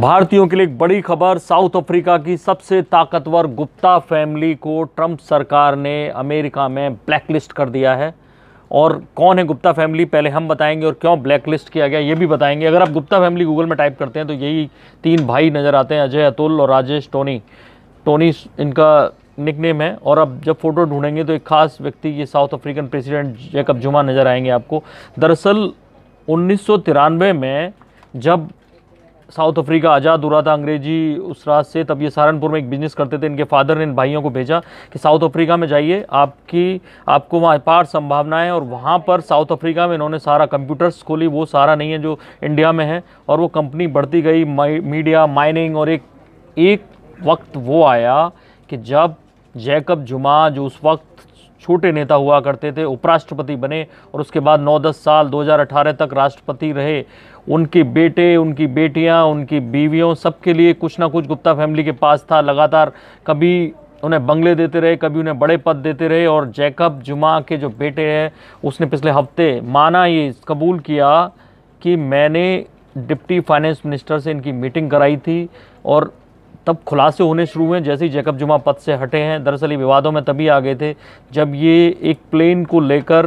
भारतीयों के लिए एक बड़ी खबर साउथ अफ्रीका की सबसे ताकतवर गुप्ता फैमिली को ट्रंप सरकार ने अमेरिका में ब्लैकलिस्ट कर दिया है और कौन है गुप्ता फैमिली पहले हम बताएंगे और क्यों ब्लैकलिस्ट किया गया ये भी बताएंगे अगर आप गुप्ता फैमिली गूगल में टाइप करते हैं तो यही तीन भाई नज़र आते हैं अजय अतुल और राजेश टोनी टोनी इनका निकनेम है और अब जब फोटो ढूंढेंगे तो एक खास व्यक्ति ये साउथ अफ्रीकन प्रेसिडेंट जैकब जुमा नज़र आएंगे आपको दरअसल उन्नीस में जब साउथ अफ्रीका आज़ाद हो रहा था अंग्रेजी उस रात से तब ये सहारनपुर में एक बिज़नेस करते थे इनके फादर ने इन भाइयों को भेजा कि साउथ अफ्रीका में जाइए आपकी आपको वहाँ अपार संभावनाएं और वहाँ पर साउथ अफ्रीका में इन्होंने सारा कंप्यूटर्स खोली वो सारा नहीं है जो इंडिया में है और वो कंपनी बढ़ती गई मीडिया माइनिंग और एक एक वक्त वो आया कि जब जैकब जुमा जो उस वक्त छोटे नेता हुआ करते थे उपराष्ट्रपति बने और उसके बाद 9-10 साल 2018 तक राष्ट्रपति रहे उनके बेटे उनकी बेटियां उनकी बीवियों सबके लिए कुछ ना कुछ गुप्ता फैमिली के पास था लगातार कभी उन्हें बंगले देते रहे कभी उन्हें बड़े पद देते रहे और जैकब जुमा के जो बेटे हैं उसने पिछले हफ्ते माना ये कबूल किया कि मैंने डिप्टी फाइनेंस मिनिस्टर से इनकी मीटिंग कराई थी और तब खुलासे होने शुरू हुए जैसे ही जैकब जुमा पद से हटे हैं दरअसल ये विवादों में तभी आ गए थे जब ये एक प्लेन को लेकर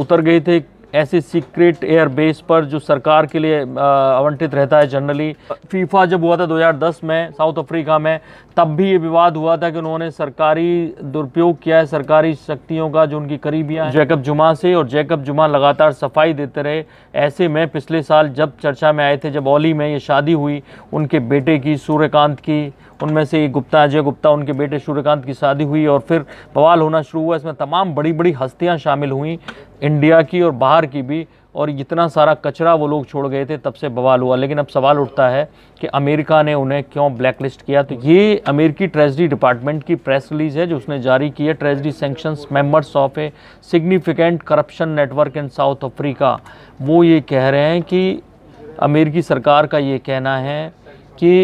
उतर गए थे ऐसे सीक्रेट एयर बेस पर जो सरकार के लिए आवंटित रहता है जनरली फीफा जब हुआ था 2010 में साउथ अफ्रीका में तब भी ये विवाद हुआ था कि उन्होंने सरकारी दुरुपयोग किया है सरकारी शक्तियों का जो उनकी करीबियाँ जैकब जुमा से और जैकब जुमा लगातार सफाई देते रहे ऐसे में पिछले साल जब चर्चा में आए थे जब ओली में ये शादी हुई उनके बेटे की सूर्यकांत की उनमें से गुप्ता अजय गुप्ता उनके बेटे सूर्यकांत की शादी हुई और फिर बवाल होना शुरू हुआ इसमें तमाम बड़ी बड़ी हस्तियाँ शामिल हुई इंडिया की और बाहर की भी और इतना सारा कचरा वो लोग छोड़ गए थे तब से बवाल हुआ लेकिन अब सवाल उठता है कि अमेरिका ने उन्हें क्यों ब्लैकलिस्ट किया तो ये अमेरिकी ट्रेजरी डिपार्टमेंट की प्रेस रिलीज़ है जो उसने जारी की है treasury sanctions members of a significant corruption network in South Africa वो ये कह रहे हैं कि अमेरिकी सरकार का ये कहना है कि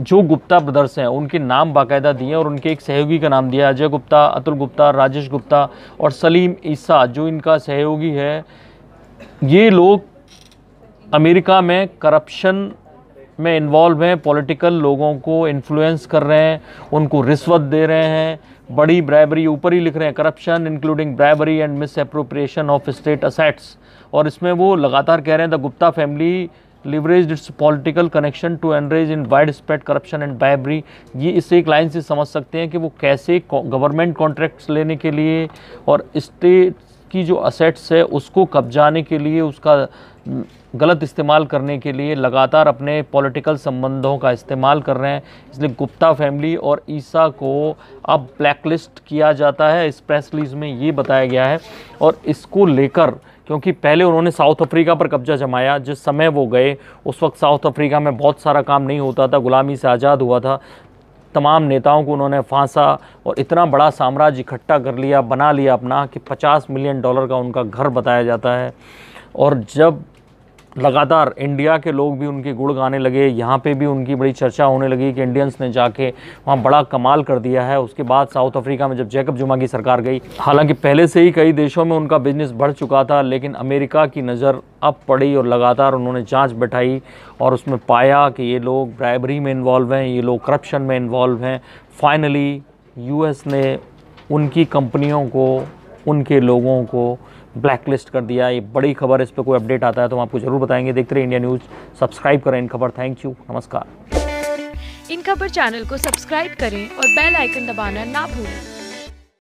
जो गुप्ता ब्रदर्स हैं उनके नाम बाकायदा दिए और उनके एक सहयोगी का नाम दिया अजय गुप्ता अतुल गुप्ता राजेश गुप्ता और सलीम ईसा जो इनका सहयोगी है ये लोग अमेरिका में करप्शन में इन्वॉल्व हैं पॉलिटिकल लोगों को इन्फ्लुएंस कर रहे हैं उनको रिश्वत दे रहे हैं बड़ी ब्राइबरी ऊपर ही लिख रहे हैं corruption including bribery and misappropriation of state assets और इसमें वो लगातार कह रहे हैं the Gupta family leverage its political connection to engage in widespread corruption and bribery ये इसे एक लाइन से समझ सकते हैं कि वो कैसे गवर्नमेंट कॉन्ट्रैक्ट्स लेने के लिए और स्टेट की जो असेट्स है उसको कब्जाने के लिए उसका गलत इस्तेमाल करने के लिए लगातार अपने पॉलिटिकल संबंधों का इस्तेमाल कर रहे हैं इसलिए गुप्ता फैमिली और ईसा को अब ब्लैकलिस्ट किया जाता है इस प्रेस रिलीज़ में ये बताया गया है और इसको लेकर क्योंकि पहले उन्होंने साउथ अफ्रीका पर कब्जा जमाया जिस समय वो गए उस वक्त साउथ अफ्रीका में बहुत सारा काम नहीं होता था गुलामी से आज़ाद हुआ था तमाम नेताओं को उन्होंने फांसा और इतना बड़ा साम्राज्य इकट्ठा कर लिया बना लिया अपना कि 50 मिलियन डॉलर का उनका घर बताया जाता है और जब लगातार इंडिया के लोग भी उनके गुड़ गाने लगे यहाँ पे भी उनकी बड़ी चर्चा होने लगी कि इंडियंस ने जाके वहाँ बड़ा कमाल कर दिया है उसके बाद साउथ अफ्रीका में जब जैकब जुमा की सरकार गई हालांकि पहले से ही कई देशों में उनका बिजनेस बढ़ चुका था लेकिन अमेरिका की नज़र अब पड़ी और लगातार उन्होंने जाँच बैठाई और उसमें पाया कि ये लोग ब्राइबरी में इन्वॉल्व हैं ये लोग करप्शन में इन्वॉल्व हैं फाइनली यू ने उनकी कंपनियों को उनके लोगों को ब्लैकलिस्ट कर दिया ये बड़ी खबर इस पर कोई अपडेट आता है तो हम आपको जरूर बताएंगे देखते रहे इंडिया न्यूज़ सब्सक्राइब करें इन खबर थैंक यू नमस्कार इन खबर चैनल को सब्सक्राइब करें और बेल आइकन दबाना ना भूलें